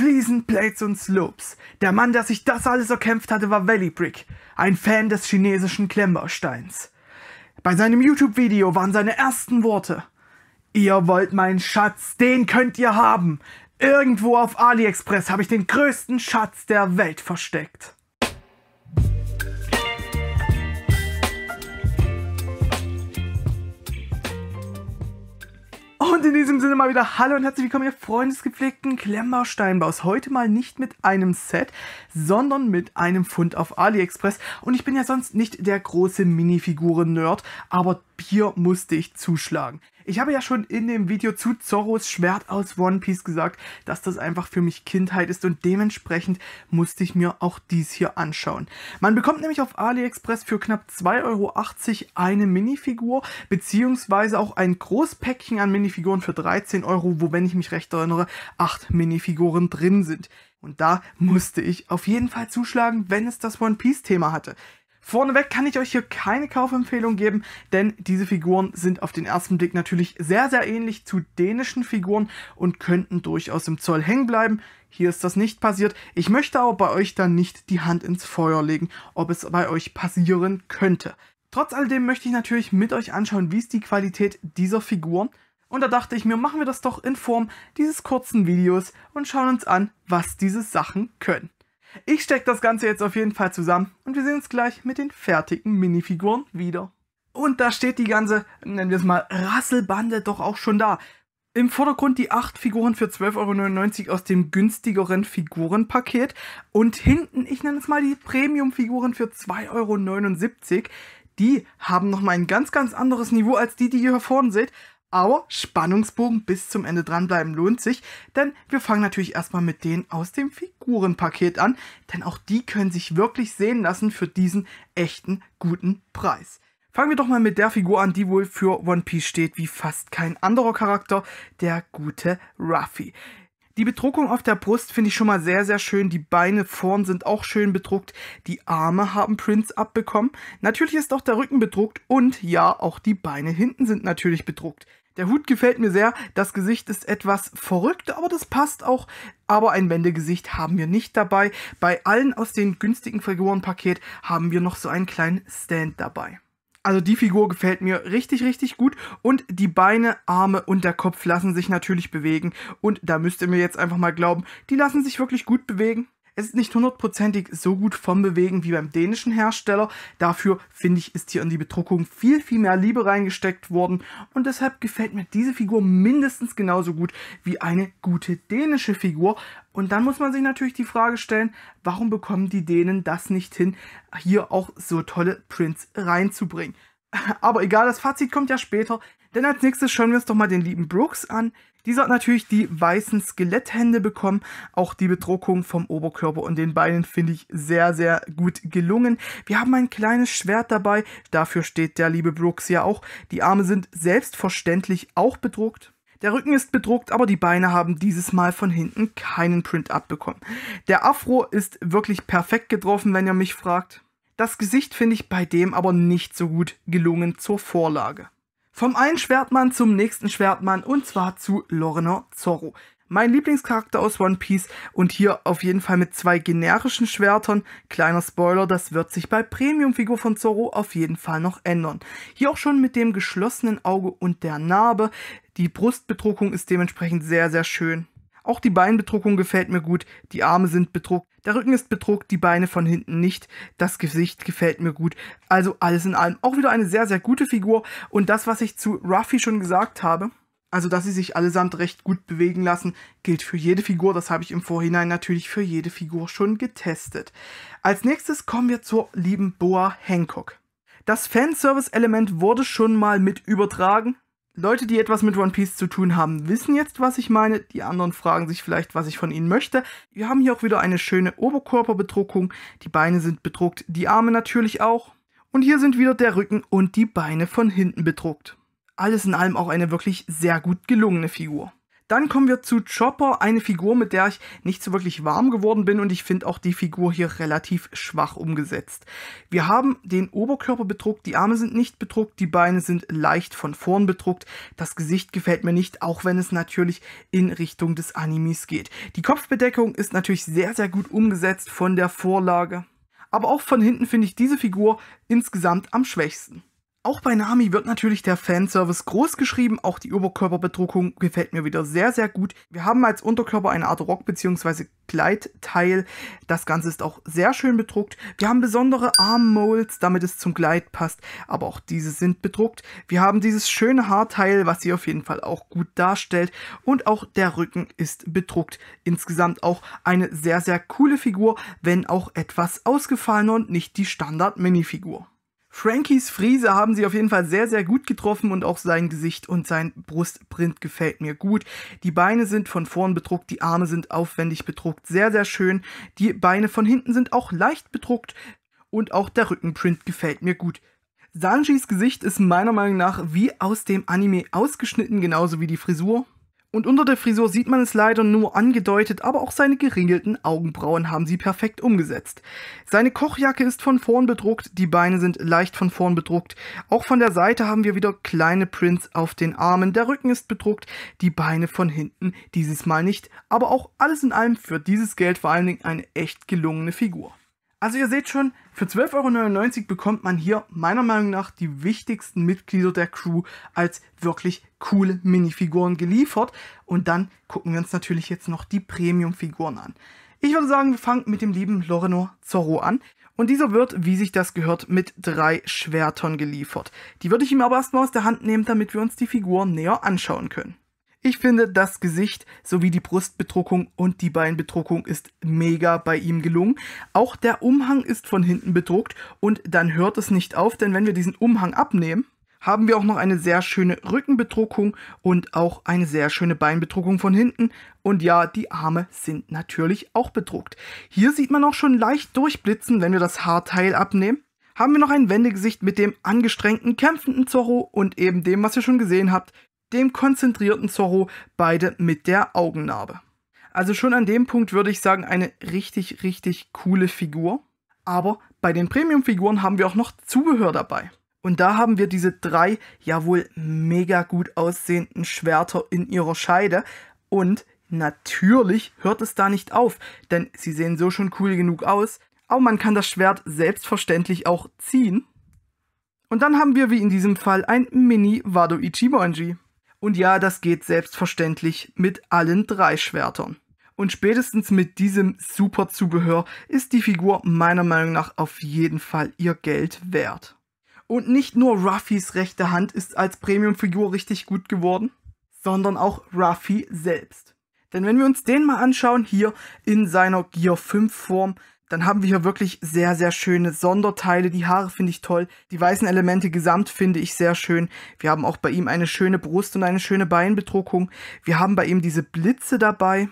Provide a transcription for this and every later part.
Fliesen, Plates und Slopes. Der Mann, der sich das alles erkämpft hatte, war Valleybrick, ein Fan des chinesischen Klemmbausteins. Bei seinem YouTube-Video waren seine ersten Worte. Ihr wollt meinen Schatz, den könnt ihr haben. Irgendwo auf AliExpress habe ich den größten Schatz der Welt versteckt. in diesem Sinne mal wieder Hallo und herzlich willkommen, ihr freundesgepflegten Klemmbausteinbaus. Heute mal nicht mit einem Set, sondern mit einem Fund auf AliExpress. Und ich bin ja sonst nicht der große Minifiguren-Nerd, aber Bier musste ich zuschlagen. Ich habe ja schon in dem Video zu Zorros Schwert aus One Piece gesagt, dass das einfach für mich Kindheit ist und dementsprechend musste ich mir auch dies hier anschauen. Man bekommt nämlich auf AliExpress für knapp 2,80 Euro eine Minifigur, beziehungsweise auch ein Großpäckchen an Minifiguren für 13 Euro, wo, wenn ich mich recht erinnere, 8 Minifiguren drin sind. Und da musste ich auf jeden Fall zuschlagen, wenn es das One Piece Thema hatte. Vorneweg kann ich euch hier keine Kaufempfehlung geben, denn diese Figuren sind auf den ersten Blick natürlich sehr, sehr ähnlich zu dänischen Figuren und könnten durchaus im Zoll hängen bleiben. Hier ist das nicht passiert. Ich möchte aber bei euch dann nicht die Hand ins Feuer legen, ob es bei euch passieren könnte. Trotz alledem möchte ich natürlich mit euch anschauen, wie ist die Qualität dieser Figuren. Und da dachte ich mir, machen wir das doch in Form dieses kurzen Videos und schauen uns an, was diese Sachen können. Ich stecke das Ganze jetzt auf jeden Fall zusammen und wir sehen uns gleich mit den fertigen Minifiguren wieder. Und da steht die ganze, nennen wir es mal, Rasselbande doch auch schon da. Im Vordergrund die 8 Figuren für 12,99 Euro aus dem günstigeren Figurenpaket. Und hinten, ich nenne es mal die Premium-Figuren für 2,79 Euro. Die haben nochmal ein ganz, ganz anderes Niveau als die, die ihr hier vorne seht. Aber Spannungsbogen bis zum Ende dranbleiben lohnt sich, denn wir fangen natürlich erstmal mit denen aus dem Figurenpaket an, denn auch die können sich wirklich sehen lassen für diesen echten guten Preis. Fangen wir doch mal mit der Figur an, die wohl für One Piece steht, wie fast kein anderer Charakter, der gute Ruffy. Die Bedruckung auf der Brust finde ich schon mal sehr, sehr schön. Die Beine vorn sind auch schön bedruckt. Die Arme haben Prints abbekommen. Natürlich ist auch der Rücken bedruckt und ja, auch die Beine hinten sind natürlich bedruckt. Der Hut gefällt mir sehr. Das Gesicht ist etwas verrückt, aber das passt auch. Aber ein Wendegesicht haben wir nicht dabei. Bei allen aus dem günstigen Figurenpaket haben wir noch so einen kleinen Stand dabei. Also die Figur gefällt mir richtig, richtig gut. Und die Beine, Arme und der Kopf lassen sich natürlich bewegen. Und da müsst ihr mir jetzt einfach mal glauben, die lassen sich wirklich gut bewegen. Es ist nicht hundertprozentig so gut vom Bewegen wie beim dänischen Hersteller. Dafür finde ich, ist hier in die Bedruckung viel, viel mehr Liebe reingesteckt worden. Und deshalb gefällt mir diese Figur mindestens genauso gut wie eine gute dänische Figur. Und dann muss man sich natürlich die Frage stellen, warum bekommen die Dänen das nicht hin, hier auch so tolle Prints reinzubringen. Aber egal, das Fazit kommt ja später. Denn als nächstes schauen wir uns doch mal den lieben Brooks an. Dieser hat natürlich die weißen Skeletthände bekommen. Auch die Bedruckung vom Oberkörper und den Beinen finde ich sehr, sehr gut gelungen. Wir haben ein kleines Schwert dabei. Dafür steht der liebe Brooks ja auch. Die Arme sind selbstverständlich auch bedruckt. Der Rücken ist bedruckt, aber die Beine haben dieses Mal von hinten keinen print abbekommen. Der Afro ist wirklich perfekt getroffen, wenn ihr mich fragt. Das Gesicht finde ich bei dem aber nicht so gut gelungen zur Vorlage. Vom einen Schwertmann zum nächsten Schwertmann und zwar zu Lorna Zorro. Mein Lieblingscharakter aus One Piece und hier auf jeden Fall mit zwei generischen Schwertern. Kleiner Spoiler, das wird sich bei Premium-Figur von Zorro auf jeden Fall noch ändern. Hier auch schon mit dem geschlossenen Auge und der Narbe. Die Brustbedruckung ist dementsprechend sehr, sehr schön. Auch die Beinbedruckung gefällt mir gut. Die Arme sind bedruckt, der Rücken ist bedruckt, die Beine von hinten nicht. Das Gesicht gefällt mir gut. Also alles in allem auch wieder eine sehr, sehr gute Figur. Und das, was ich zu Ruffy schon gesagt habe, also dass sie sich allesamt recht gut bewegen lassen, gilt für jede Figur. Das habe ich im Vorhinein natürlich für jede Figur schon getestet. Als nächstes kommen wir zur lieben Boa Hancock. Das Fanservice-Element wurde schon mal mit übertragen. Leute, die etwas mit One Piece zu tun haben, wissen jetzt, was ich meine. Die anderen fragen sich vielleicht, was ich von ihnen möchte. Wir haben hier auch wieder eine schöne Oberkörperbedruckung. Die Beine sind bedruckt, die Arme natürlich auch. Und hier sind wieder der Rücken und die Beine von hinten bedruckt. Alles in allem auch eine wirklich sehr gut gelungene Figur. Dann kommen wir zu Chopper, eine Figur, mit der ich nicht so wirklich warm geworden bin und ich finde auch die Figur hier relativ schwach umgesetzt. Wir haben den Oberkörper bedruckt, die Arme sind nicht bedruckt, die Beine sind leicht von vorn bedruckt, das Gesicht gefällt mir nicht, auch wenn es natürlich in Richtung des Animes geht. Die Kopfbedeckung ist natürlich sehr, sehr gut umgesetzt von der Vorlage. Aber auch von hinten finde ich diese Figur insgesamt am schwächsten. Auch bei Nami wird natürlich der Fanservice groß geschrieben, auch die Oberkörperbedruckung gefällt mir wieder sehr, sehr gut. Wir haben als Unterkörper eine Art Rock- bzw. Gleitteil. Das Ganze ist auch sehr schön bedruckt. Wir haben besondere Armmolds, damit es zum Gleit passt, aber auch diese sind bedruckt. Wir haben dieses schöne Haarteil, was sie auf jeden Fall auch gut darstellt und auch der Rücken ist bedruckt. Insgesamt auch eine sehr, sehr coole Figur, wenn auch etwas ausgefallener und nicht die standard mini figur Frankies Friese haben sie auf jeden Fall sehr, sehr gut getroffen und auch sein Gesicht und sein Brustprint gefällt mir gut. Die Beine sind von vorn bedruckt, die Arme sind aufwendig bedruckt, sehr, sehr schön. Die Beine von hinten sind auch leicht bedruckt und auch der Rückenprint gefällt mir gut. Sanjis Gesicht ist meiner Meinung nach wie aus dem Anime ausgeschnitten, genauso wie die Frisur. Und unter der Frisur sieht man es leider nur angedeutet, aber auch seine geringelten Augenbrauen haben sie perfekt umgesetzt. Seine Kochjacke ist von vorn bedruckt, die Beine sind leicht von vorn bedruckt. Auch von der Seite haben wir wieder kleine Prints auf den Armen. Der Rücken ist bedruckt, die Beine von hinten, dieses Mal nicht. Aber auch alles in allem für dieses Geld vor allen Dingen eine echt gelungene Figur. Also ihr seht schon, für 12,99 Euro bekommt man hier meiner Meinung nach die wichtigsten Mitglieder der Crew als wirklich coole Minifiguren geliefert. Und dann gucken wir uns natürlich jetzt noch die Premium-Figuren an. Ich würde sagen, wir fangen mit dem lieben Loreno Zorro an. Und dieser wird, wie sich das gehört, mit drei Schwertern geliefert. Die würde ich ihm aber erstmal aus der Hand nehmen, damit wir uns die Figuren näher anschauen können. Ich finde, das Gesicht sowie die Brustbedruckung und die Beinbedruckung ist mega bei ihm gelungen. Auch der Umhang ist von hinten bedruckt und dann hört es nicht auf, denn wenn wir diesen Umhang abnehmen, haben wir auch noch eine sehr schöne Rückenbedruckung und auch eine sehr schöne Beinbedruckung von hinten. Und ja, die Arme sind natürlich auch bedruckt. Hier sieht man auch schon leicht durchblitzen, wenn wir das Haarteil abnehmen. Haben wir noch ein Wendegesicht mit dem angestrengten, kämpfenden Zorro und eben dem, was ihr schon gesehen habt, dem konzentrierten Zorro, beide mit der Augennarbe. Also schon an dem Punkt würde ich sagen, eine richtig, richtig coole Figur. Aber bei den Premium-Figuren haben wir auch noch Zubehör dabei. Und da haben wir diese drei, ja wohl mega gut aussehenden Schwerter in ihrer Scheide. Und natürlich hört es da nicht auf, denn sie sehen so schon cool genug aus. Aber man kann das Schwert selbstverständlich auch ziehen. Und dann haben wir wie in diesem Fall ein Mini Wado Ichimonji. Und ja, das geht selbstverständlich mit allen drei Schwertern. Und spätestens mit diesem super Zubehör ist die Figur meiner Meinung nach auf jeden Fall ihr Geld wert. Und nicht nur Ruffys rechte Hand ist als Premium-Figur richtig gut geworden, sondern auch Ruffy selbst. Denn wenn wir uns den mal anschauen, hier in seiner Gear 5 Form, dann haben wir hier wirklich sehr, sehr schöne Sonderteile. Die Haare finde ich toll. Die weißen Elemente gesamt finde ich sehr schön. Wir haben auch bei ihm eine schöne Brust und eine schöne Beinbedruckung. Wir haben bei ihm diese Blitze dabei.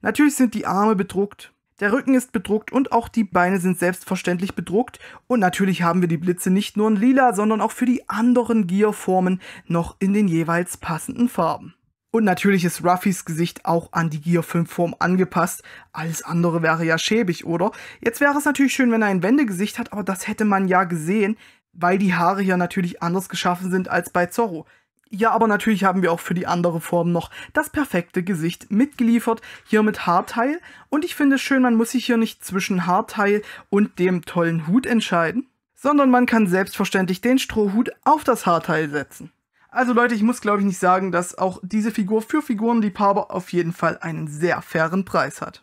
Natürlich sind die Arme bedruckt. Der Rücken ist bedruckt und auch die Beine sind selbstverständlich bedruckt. Und natürlich haben wir die Blitze nicht nur in lila, sondern auch für die anderen Gierformen noch in den jeweils passenden Farben. Und natürlich ist Ruffys Gesicht auch an die Gear 5 Form angepasst. Alles andere wäre ja schäbig, oder? Jetzt wäre es natürlich schön, wenn er ein Wendegesicht hat, aber das hätte man ja gesehen, weil die Haare hier natürlich anders geschaffen sind als bei Zorro. Ja, aber natürlich haben wir auch für die andere Form noch das perfekte Gesicht mitgeliefert, hier mit Haarteil. Und ich finde es schön, man muss sich hier nicht zwischen Haarteil und dem tollen Hut entscheiden, sondern man kann selbstverständlich den Strohhut auf das Haarteil setzen. Also Leute, ich muss glaube ich nicht sagen, dass auch diese Figur für Figuren die Figurenliebhaber auf jeden Fall einen sehr fairen Preis hat.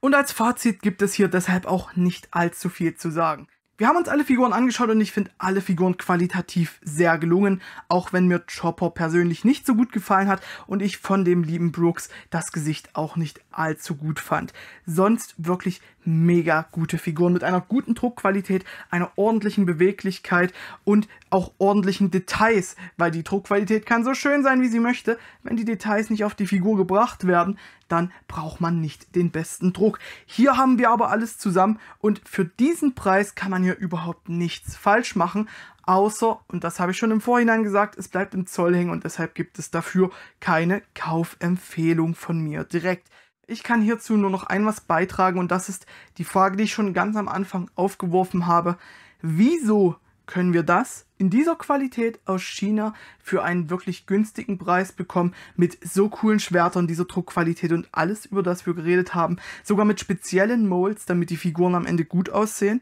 Und als Fazit gibt es hier deshalb auch nicht allzu viel zu sagen. Wir haben uns alle Figuren angeschaut und ich finde alle Figuren qualitativ sehr gelungen, auch wenn mir Chopper persönlich nicht so gut gefallen hat und ich von dem lieben Brooks das Gesicht auch nicht allzu gut fand. Sonst wirklich mega gute Figuren mit einer guten Druckqualität, einer ordentlichen Beweglichkeit und auch ordentlichen Details, weil die Druckqualität kann so schön sein, wie sie möchte. Wenn die Details nicht auf die Figur gebracht werden, dann braucht man nicht den besten Druck. Hier haben wir aber alles zusammen und für diesen Preis kann man hier überhaupt nichts falsch machen, außer, und das habe ich schon im Vorhinein gesagt, es bleibt im Zoll hängen und deshalb gibt es dafür keine Kaufempfehlung von mir direkt. Ich kann hierzu nur noch ein was beitragen und das ist die Frage, die ich schon ganz am Anfang aufgeworfen habe. Wieso können wir das in dieser Qualität aus China für einen wirklich günstigen Preis bekommen, mit so coolen Schwertern dieser Druckqualität und alles, über das wir geredet haben, sogar mit speziellen Molds, damit die Figuren am Ende gut aussehen.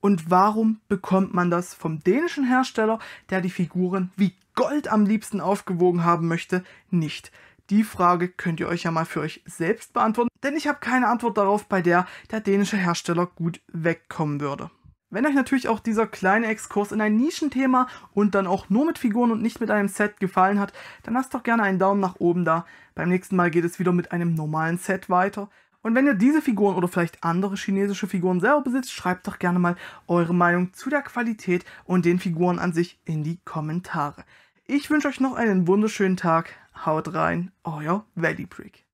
Und warum bekommt man das vom dänischen Hersteller, der die Figuren wie Gold am liebsten aufgewogen haben möchte, nicht? Die Frage könnt ihr euch ja mal für euch selbst beantworten, denn ich habe keine Antwort darauf, bei der der dänische Hersteller gut wegkommen würde. Wenn euch natürlich auch dieser kleine Exkurs in ein Nischenthema und dann auch nur mit Figuren und nicht mit einem Set gefallen hat, dann lasst doch gerne einen Daumen nach oben da. Beim nächsten Mal geht es wieder mit einem normalen Set weiter. Und wenn ihr diese Figuren oder vielleicht andere chinesische Figuren selber besitzt, schreibt doch gerne mal eure Meinung zu der Qualität und den Figuren an sich in die Kommentare. Ich wünsche euch noch einen wunderschönen Tag. Haut rein, oh euer Valley Brick.